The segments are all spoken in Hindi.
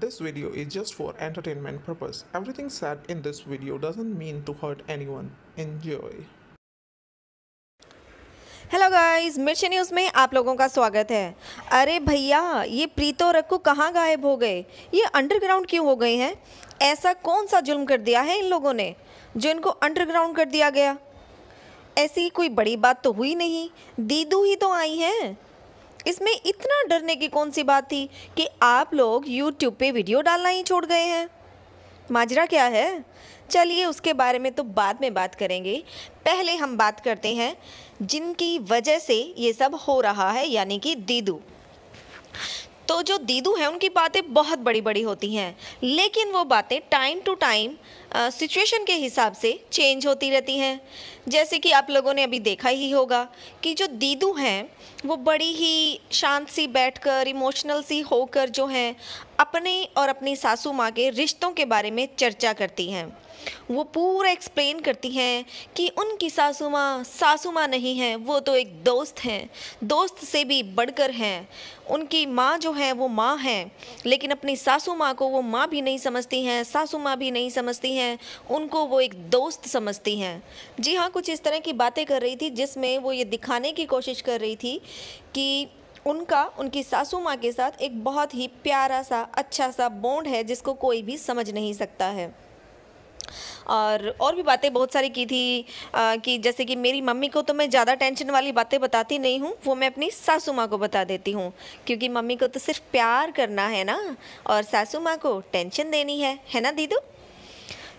This video is just for entertainment purpose. Everything said in this video doesn't mean to hurt anyone. Enjoy. Hello guys Mirch News में आप लोगों का स्वागत है अरे भैया ये प्रीतो रक्कू कहाँ गायब हो गए ये अंडरग्राउंड क्यों हो गए हैं ऐसा कौन सा जुल्म कर दिया है इन लोगों ने जो इनको अंडरग्राउंड कर दिया गया ऐसी कोई बड़ी बात तो हुई नहीं दीदू ही तो आई हैं इसमें इतना डरने की कौन सी बात थी कि आप लोग यूट्यूब पे वीडियो डालना ही छोड़ गए हैं माजरा क्या है चलिए उसके बारे में तो बाद में बात करेंगे पहले हम बात करते हैं जिनकी वजह से ये सब हो रहा है यानी कि दीदू तो जो दीदू हैं उनकी बातें बहुत बड़ी बड़ी होती हैं लेकिन वो बातें टाइम टू टाइम सिचुएशन के हिसाब से चेंज होती रहती हैं जैसे कि आप लोगों ने अभी देखा ही होगा कि जो दीदू हैं वो बड़ी ही शांत सी बैठकर इमोशनल सी होकर जो हैं अपने और अपनी सासू माँ के रिश्तों के बारे में चर्चा करती हैं वो पूरा एक्सप्लेन करती हैं कि उनकी सासू माँ सासू माँ नहीं हैं वो तो एक दोस्त हैं दोस्त से भी बढ़कर हैं उनकी माँ जो है वो माँ हैं लेकिन अपनी सासू माँ को वो माँ भी नहीं समझती हैं सासू माँ भी नहीं समझती हैं उनको वो एक दोस्त समझती हैं जी हाँ कुछ इस तरह की बातें कर रही थी जिसमें वो ये दिखाने की कोशिश कर रही थी कि उनका उनकी सासू माँ के साथ एक बहुत ही प्यारा सा अच्छा सा बॉन्ड है जिसको कोई भी समझ नहीं सकता है और और भी बातें बहुत सारी की थी आ, कि जैसे कि मेरी मम्मी को तो मैं ज़्यादा टेंशन वाली बातें बताती नहीं हूँ वो मैं अपनी सासू माँ को बता देती हूँ क्योंकि मम्मी को तो सिर्फ प्यार करना है ना और सासू माँ को टेंशन देनी है है ना दीदू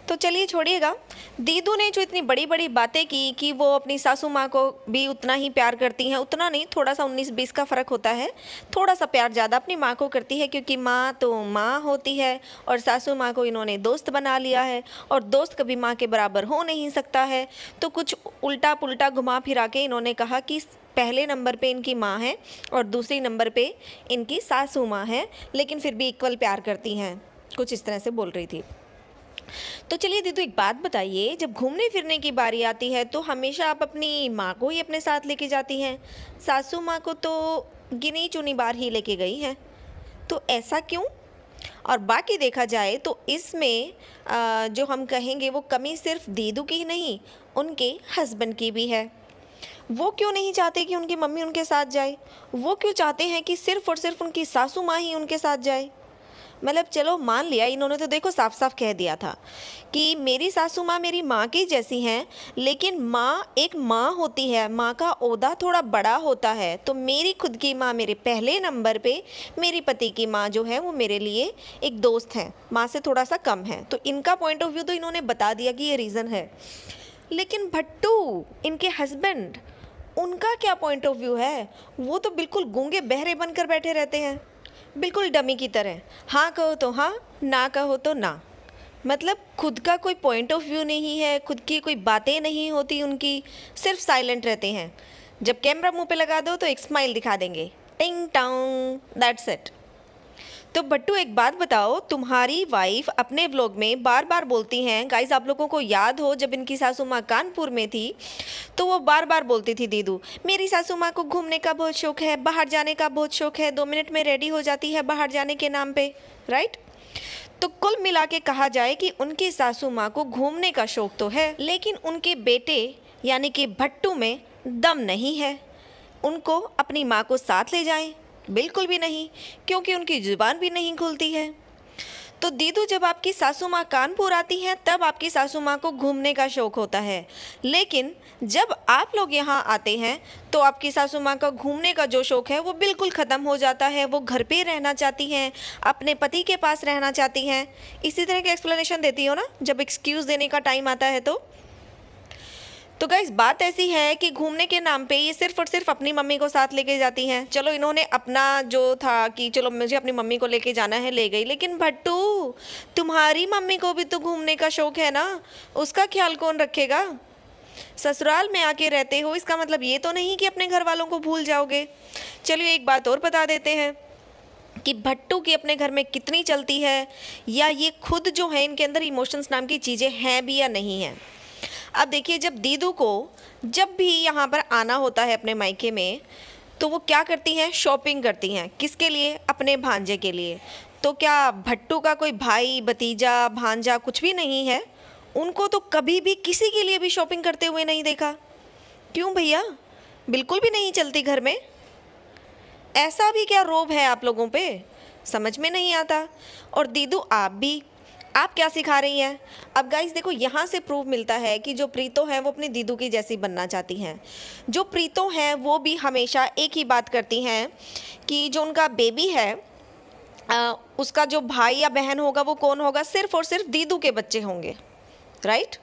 तो चलिए छोड़िएगा दीदू ने जो इतनी बड़ी बड़ी बातें की कि वो अपनी सासू माँ को भी उतना ही प्यार करती हैं उतना नहीं थोड़ा सा उन्नीस बीस का फ़र्क होता है थोड़ा सा प्यार ज़्यादा अपनी माँ को करती है क्योंकि माँ तो माँ होती है और सासू माँ को इन्होंने दोस्त बना लिया है और दोस्त कभी माँ के बराबर हो नहीं सकता है तो कुछ उल्टा पुलटा घुमा फिरा के इन्होंने कहा कि पहले नंबर पे इनकी माँ है और दूसरी नंबर पे इनकी सासू माँ है लेकिन फिर भी इक्वल प्यार करती हैं कुछ इस तरह से बोल रही थी तो चलिए दीदू एक बात बताइए जब घूमने फिरने की बारी आती है तो हमेशा आप अपनी माँ को ही अपने साथ लेके जाती हैं सासू माँ को तो गिनी चुनी बार ही लेके गई हैं तो ऐसा क्यों और बाकी देखा जाए तो इसमें जो हम कहेंगे वो कमी सिर्फ दीदू की ही नहीं उनके हस्बैंड की भी है वो क्यों नहीं चाहते कि उनकी मम्मी उनके साथ जाए वो क्यों चाहते हैं कि सिर्फ और सिर्फ उनकी सासू माँ ही उनके साथ जाए मतलब चलो मान लिया इन्होंने तो देखो साफ साफ कह दिया था कि मेरी सासू माँ मेरी माँ की जैसी हैं लेकिन माँ एक माँ होती है माँ का ओहदा थोड़ा बड़ा होता है तो मेरी खुद की माँ मेरे पहले नंबर पे मेरी पति की माँ जो है वो मेरे लिए एक दोस्त हैं माँ से थोड़ा सा कम है तो इनका पॉइंट ऑफ व्यू तो इन्होंने बता दिया कि ये रीज़न है लेकिन भट्टू इनके हस्बैंड उनका क्या पॉइंट ऑफ व्यू है वो तो बिल्कुल गूंगे बहरे बनकर बैठे रहते हैं बिल्कुल डमी की तरह हाँ कहो तो हाँ ना कहो तो ना मतलब खुद का कोई पॉइंट ऑफ व्यू नहीं है खुद की कोई बातें नहीं होती उनकी सिर्फ साइलेंट रहते हैं जब कैमरा मुंह पे लगा दो तो एक स्माइल दिखा देंगे टिंग टाउंग दैट्स इट तो बट्टू एक बात बताओ तुम्हारी वाइफ अपने व्लॉग में बार बार बोलती हैं गाइज आप लोगों को याद हो जब इनकी सासू माँ कानपुर में थी तो वो बार बार बोलती थी दीदू मेरी सासू माँ को घूमने का बहुत शौक है बाहर जाने का बहुत शौक है दो मिनट में रेडी हो जाती है बाहर जाने के नाम पे राइट तो कुल मिला के कहा जाए कि उनकी सासू माँ को घूमने का शौक तो है लेकिन उनके बेटे यानी कि भट्टू में दम नहीं है उनको अपनी माँ को साथ ले जाएं बिल्कुल भी नहीं क्योंकि उनकी ज़ुबान भी नहीं खुलती है तो दीदू जब आपकी सासू माँ कानपुर आती हैं तब आपकी सासू माँ को घूमने का शौक़ होता है लेकिन जब आप लोग यहाँ आते हैं तो आपकी सासू माँ का घूमने का जो शौक़ है वो बिल्कुल ख़त्म हो जाता है वो घर पे रहना चाहती हैं अपने पति के पास रहना चाहती हैं इसी तरह की एक्सप्लेनेशन देती हो ना जब एक्सक्यूज़ देने का टाइम आता है तो तो गाइस बात ऐसी है कि घूमने के नाम पे ये सिर्फ और सिर्फ अपनी मम्मी को साथ लेके जाती हैं चलो इन्होंने अपना जो था कि चलो मुझे अपनी मम्मी को लेके जाना है ले गई लेकिन भट्टू तुम्हारी मम्मी को भी तो घूमने का शौक है ना उसका ख्याल कौन रखेगा ससुराल में आके रहते हो इसका मतलब ये तो नहीं कि अपने घर वालों को भूल जाओगे चलिए एक बात और बता देते हैं कि भट्टू की अपने घर में कितनी चलती है या ये खुद जो है इनके अंदर इमोशंस नाम की चीज़ें हैं भी या नहीं हैं अब देखिए जब दीदू को जब भी यहाँ पर आना होता है अपने मायके में तो वो क्या करती हैं शॉपिंग करती हैं किसके लिए अपने भांजे के लिए तो क्या भट्टू का कोई भाई भतीजा भांजा कुछ भी नहीं है उनको तो कभी भी किसी के लिए भी शॉपिंग करते हुए नहीं देखा क्यों भैया बिल्कुल भी नहीं चलती घर में ऐसा भी क्या रोब है आप लोगों पे समझ में नहीं आता और दीदू आप भी आप क्या सिखा रही हैं अब गाइस देखो यहाँ से प्रूफ मिलता है कि जो प्रीतो हैं वो अपनी दीदू की जैसी बनना चाहती हैं जो प्रीतो हैं वो भी हमेशा एक ही बात करती हैं कि जो उनका बेबी है आ, उसका जो भाई या बहन होगा वो कौन होगा सिर्फ और सिर्फ दीदू के बच्चे होंगे राइट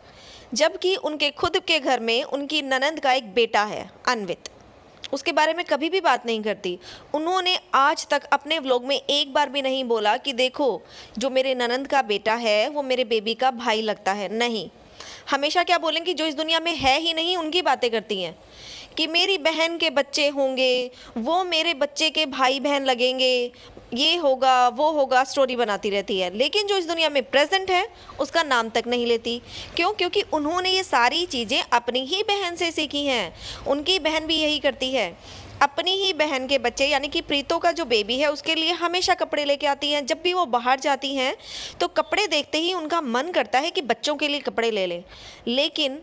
जबकि उनके खुद के घर में उनकी ननंद का एक बेटा है अनवित उसके बारे में कभी भी बात नहीं करती उन्होंने आज तक अपने व्लॉग में एक बार भी नहीं बोला कि देखो जो मेरे ननंद का बेटा है वो मेरे बेबी का भाई लगता है नहीं हमेशा क्या बोलेंगे जो इस दुनिया में है ही नहीं उनकी बातें करती हैं कि मेरी बहन के बच्चे होंगे वो मेरे बच्चे के भाई बहन लगेंगे ये होगा वो होगा स्टोरी बनाती रहती है लेकिन जो इस दुनिया में प्रेजेंट है उसका नाम तक नहीं लेती क्यों क्योंकि उन्होंने ये सारी चीज़ें अपनी ही बहन से सीखी हैं उनकी बहन भी यही करती है अपनी ही बहन के बच्चे यानी कि प्रीतो का जो बेबी है उसके लिए हमेशा कपड़े लेके आती हैं जब भी वो बाहर जाती हैं तो कपड़े देखते ही उनका मन करता है कि बच्चों के लिए कपड़े ले लें लेकिन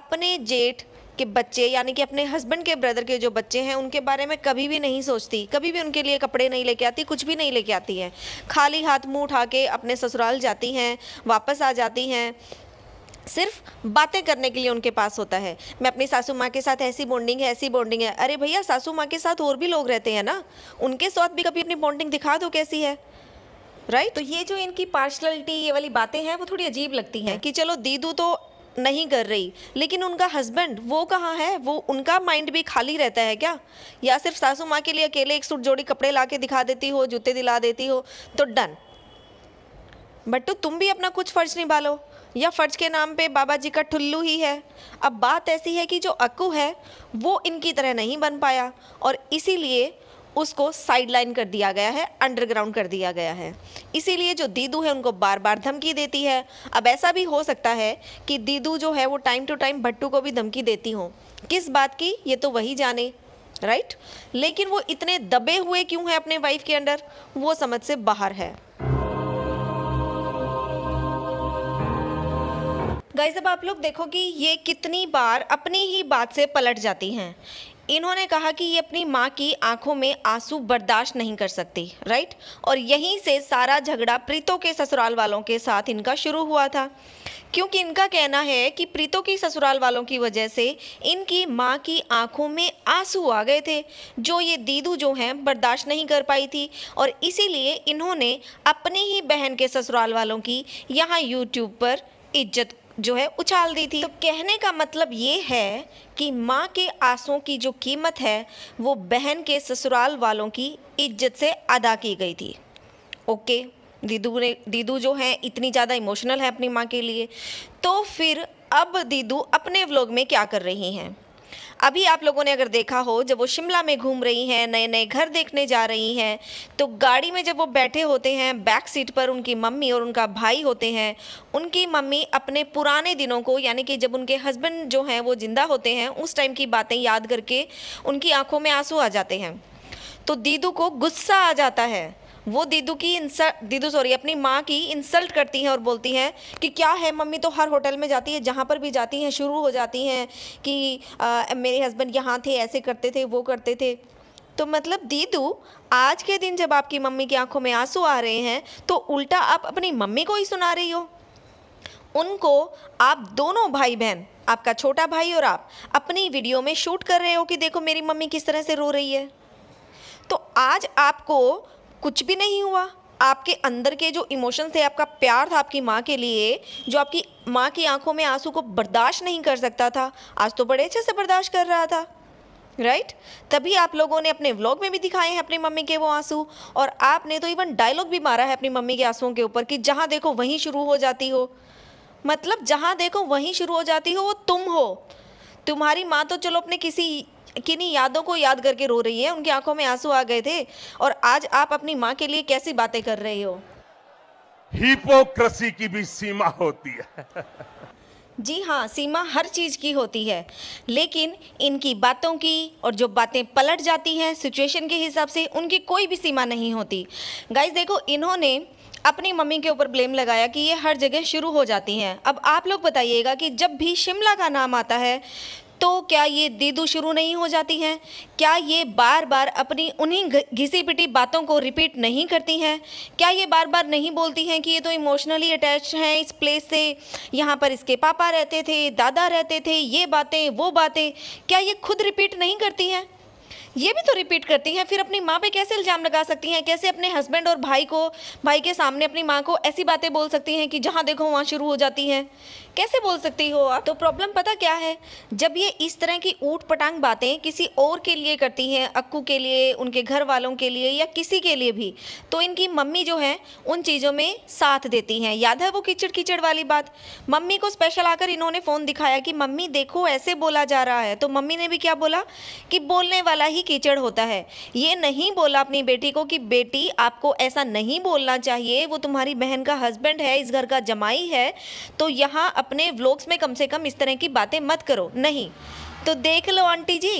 अपने जेठ के बच्चे यानी कि अपने हस्बैंड के ब्रदर के जो बच्चे हैं उनके बारे में कभी भी नहीं सोचती कभी भी उनके लिए कपड़े नहीं लेके आती कुछ भी नहीं लेके आती हैं खाली हाथ मुँह उठा के अपने ससुराल जाती हैं वापस आ जाती हैं सिर्फ बातें करने के लिए उनके पास होता है मैं अपनी सासू माँ के साथ ऐसी बॉन्डिंग है ऐसी बॉन्डिंग है अरे भैया सासू माँ के साथ और भी लोग रहते हैं ना उनके साथ भी कभी अपनी बॉन्डिंग दिखा दो कैसी है राइट तो ये जो इनकी पार्शलिटी ये वाली बातें हैं वो थोड़ी अजीब लगती हैं कि चलो दीदू तो नहीं कर रही लेकिन उनका हस्बैंड वो कहाँ है वो उनका माइंड भी खाली रहता है क्या या सिर्फ सासू माँ के लिए अकेले एक सूट जोड़ी कपड़े ला के दिखा देती हो जूते दिला देती हो तो डन बट तो तुम भी अपना कुछ फ़र्ज निभा लो या फ़र्ज के नाम पे बाबा जी का ठुल्लू ही है अब बात ऐसी है कि जो अक्कू है वो इनकी तरह नहीं बन पाया और इसीलिए उसको साइडलाइन कर दिया गया है अंडरग्राउंड कर दिया गया है इसीलिए जो दीदू है उनको बार बार धमकी देती है अब ऐसा भी हो सकता है कि दीदू जो है वो टाइम टू टाइम भट्टू को भी धमकी देती हो किस बात की ये तो वही जाने राइट लेकिन वो इतने दबे हुए क्यों हैं अपने वाइफ के अंडर वो समझ से बाहर है गाइस अब आप लोग देखो कि ये कितनी बार अपनी ही बात से पलट जाती हैं इन्होंने कहा कि ये अपनी माँ की आंखों में आंसू बर्दाश्त नहीं कर सकती राइट और यहीं से सारा झगड़ा प्रीतों के ससुराल वालों के साथ इनका शुरू हुआ था क्योंकि इनका कहना है कि प्रीतों की ससुराल वालों की वजह से इनकी माँ की आंखों में आंसू आ गए थे जो ये दीदू जो हैं बर्दाश्त नहीं कर पाई थी और इसीलिए इन्होंने अपनी ही बहन के ससुराल वालों की यहाँ यूट्यूब पर इज्जत जो है उछाल दी थी तो कहने का मतलब ये है कि माँ के आंसुओं की जो कीमत है वो बहन के ससुराल वालों की इज्जत से अदा की गई थी ओके दीदू ने दीदू जो है इतनी ज़्यादा इमोशनल है अपनी माँ के लिए तो फिर अब दीदू अपने व्लॉग में क्या कर रही हैं अभी आप लोगों ने अगर देखा हो जब वो शिमला में घूम रही हैं नए नए घर देखने जा रही हैं तो गाड़ी में जब वो बैठे होते हैं बैक सीट पर उनकी मम्मी और उनका भाई होते हैं उनकी मम्मी अपने पुराने दिनों को यानी कि जब उनके हस्बैंड जो हैं वो ज़िंदा होते हैं उस टाइम की बातें याद करके उनकी आँखों में आंसू आ जाते हैं तो दीदू को गुस्सा आ जाता है वो दीदू की इंसल्ट दीदू सॉरी अपनी माँ की इंसल्ट करती हैं और बोलती हैं कि क्या है मम्मी तो हर होटल में जाती है जहाँ पर भी जाती हैं शुरू हो जाती हैं कि आ, मेरे हस्बैंड यहाँ थे ऐसे करते थे वो करते थे तो मतलब दीदू आज के दिन जब आपकी मम्मी की आंखों में आंसू आ रहे हैं तो उल्टा आप अपनी मम्मी को ही सुना रही हो उनको आप दोनों भाई बहन आपका छोटा भाई और आप अपनी वीडियो में शूट कर रहे हो कि देखो मेरी मम्मी किस तरह से रो रही है तो आज आपको कुछ भी नहीं हुआ आपके अंदर के जो इमोशंस थे आपका प्यार था आपकी माँ के लिए जो आपकी माँ की आंखों में आंसू को बर्दाश्त नहीं कर सकता था आज तो बड़े अच्छे से बर्दाश्त कर रहा था राइट right? तभी आप लोगों ने अपने व्लॉग में भी दिखाए हैं अपनी मम्मी के वो आंसू और आपने तो इवन डायलॉग भी मारा है अपनी मम्मी के आंसुओं के ऊपर कि जहाँ देखो वहीं शुरू हो जाती हो मतलब जहाँ देखो वहीं शुरू हो जाती हो वो तुम हो तुम्हारी माँ तो चलो अपने किसी किन्हीं यादों को याद करके रो रही है उनकी आंखों में आंसू आ गए थे और आज आप अपनी माँ के लिए कैसी बातें कर रहे हो हिपोक्रेसी की भी सीमा होती है जी हाँ सीमा हर चीज़ की होती है लेकिन इनकी बातों की और जो बातें पलट जाती हैं सिचुएशन के हिसाब से उनकी कोई भी सीमा नहीं होती गाइस देखो इन्होंने अपनी मम्मी के ऊपर ब्लेम लगाया कि ये हर जगह शुरू हो जाती हैं अब आप लोग बताइएगा कि जब भी शिमला का नाम आता है तो क्या ये दीदू शुरू नहीं हो जाती हैं क्या ये बार बार अपनी उन्हीं घिसी पिटी बातों को रिपीट नहीं करती हैं क्या ये बार बार नहीं बोलती हैं कि ये तो इमोशनली अटैच हैं इस प्लेस से यहाँ पर इसके पापा रहते थे दादा रहते थे ये बातें वो बातें क्या ये खुद रिपीट नहीं करती हैं ये भी तो रिपीट करती हैं फिर अपनी माँ पे कैसे इल्ज़ाम लगा सकती हैं कैसे अपने हस्बैंड और भाई को भाई के सामने अपनी माँ को ऐसी बातें बोल सकती हैं कि जहाँ देखो वहाँ शुरू हो जाती हैं कैसे बोल सकती हो आप तो प्रॉब्लम पता क्या है जब ये इस तरह की ऊट पटांग बातें किसी और के लिए करती हैं अक्कू के लिए उनके घर वालों के लिए या किसी के लिए भी तो इनकी मम्मी जो है उन चीज़ों में साथ देती हैं याद है वो कीचड़ कीचड़ वाली बात मम्मी को स्पेशल आकर इन्होंने फ़ोन दिखाया कि मम्मी देखो ऐसे बोला जा रहा है तो मम्मी ने भी क्या बोला कि बोलने वाला ही कीचड़ होता है ये नहीं बोला अपनी बेटी को कि बेटी आपको ऐसा नहीं बोलना चाहिए वो तुम्हारी बहन का हस्बैंड है इस घर का जमाई है तो यहाँ अपने व्लॉग्स में कम से कम इस तरह की बातें मत करो नहीं तो देख लो आंटी जी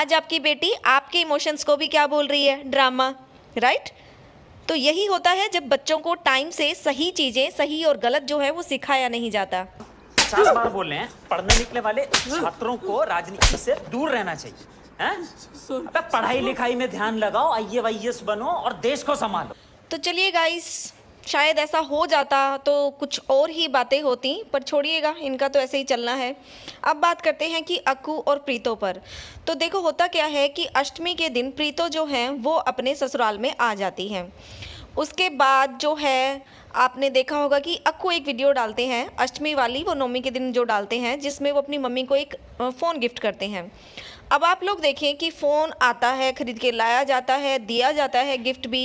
आज आपकी बेटी आपके इमोशंस को भी क्या बोल रही है ड्रामा राइट तो यही होता है जब बच्चों को टाइम से सही चीजें सही और गलत जो है वो सिखाया नहीं जाता सात बार बोल रहे हैं पढ़ने निकले वाले छात्रों को राजनीति से दूर रहना चाहिए अबे पढ़ाई लिखाई में ध्यान लगाओ आई बनो और देश को संभालो तो चलिए गाइस शायद ऐसा हो जाता तो कुछ और ही बातें होती पर छोड़िएगा इनका तो ऐसे ही चलना है अब बात करते हैं कि अक्कू और प्रीतो पर तो देखो होता क्या है कि अष्टमी के दिन प्रीतो जो हैं वो अपने ससुराल में आ जाती हैं उसके बाद जो है आपने देखा होगा कि अक्कू एक वीडियो डालते हैं अष्टमी वाली वो नौमी के दिन जो डालते हैं जिसमें वो अपनी मम्मी को एक फ़ोन गिफ्ट करते हैं अब आप लोग देखें कि फ़ोन आता है ख़रीद के लाया जाता है दिया जाता है गिफ्ट भी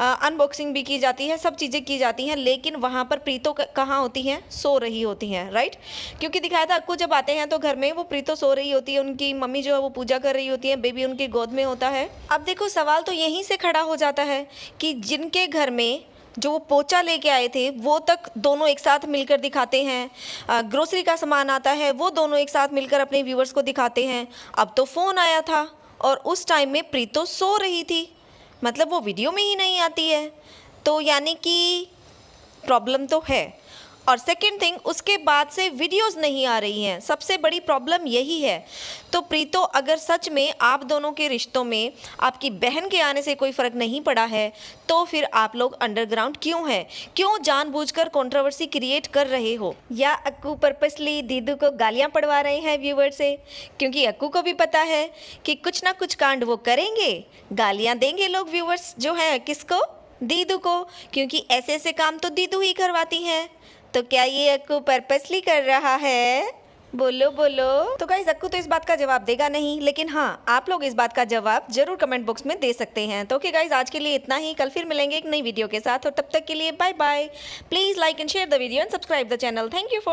अनबॉक्सिंग भी की जाती है सब चीज़ें की जाती हैं लेकिन वहाँ पर प्रीतो कहाँ होती हैं सो रही होती हैं राइट क्योंकि दिखाया था अक्कू जब आते हैं तो घर में वो प्रीतो सो रही होती है उनकी मम्मी जो है वो पूजा कर रही होती है बेबी उनकी गोद में होता है अब देखो सवाल तो यहीं से खड़ा हो जाता है कि जिनके घर में जो वो पोचा लेके आए थे वो तक दोनों एक साथ मिलकर दिखाते हैं ग्रोसरी का सामान आता है वो दोनों एक साथ मिलकर अपने व्यूवर्स को दिखाते हैं अब तो फ़ोन आया था और उस टाइम में प्रीतो सो रही थी मतलब वो वीडियो में ही नहीं आती है तो यानी कि प्रॉब्लम तो है और सेकेंड थिंग उसके बाद से वीडियोस नहीं आ रही हैं सबसे बड़ी प्रॉब्लम यही है तो प्रीतो अगर सच में आप दोनों के रिश्तों में आपकी बहन के आने से कोई फ़र्क नहीं पड़ा है तो फिर आप लोग अंडरग्राउंड क्यों हैं क्यों जानबूझकर कंट्रोवर्सी क्रिएट कर रहे हो या अक्कू पर्पसली दीदू को गालियाँ पड़वा रहे हैं व्यूवर से क्योंकि अक्कू को भी पता है कि कुछ ना कुछ कांड वो करेंगे गालियाँ देंगे लोग व्यूवर्स जो हैं किसको दीदू को क्योंकि ऐसे ऐसे काम तो दीदू ही करवाती हैं तो क्या ये अक्कू पर्पसली कर रहा है बोलो बोलो तो गाइज अक्कू तो इस बात का जवाब देगा नहीं लेकिन हाँ आप लोग इस बात का जवाब जरूर कमेंट बॉक्स में दे सकते हैं तो ओके गाइज आज के लिए इतना ही कल फिर मिलेंगे एक नई वीडियो के साथ और तब तक के लिए bye bye please like and share the video and subscribe the channel thank you for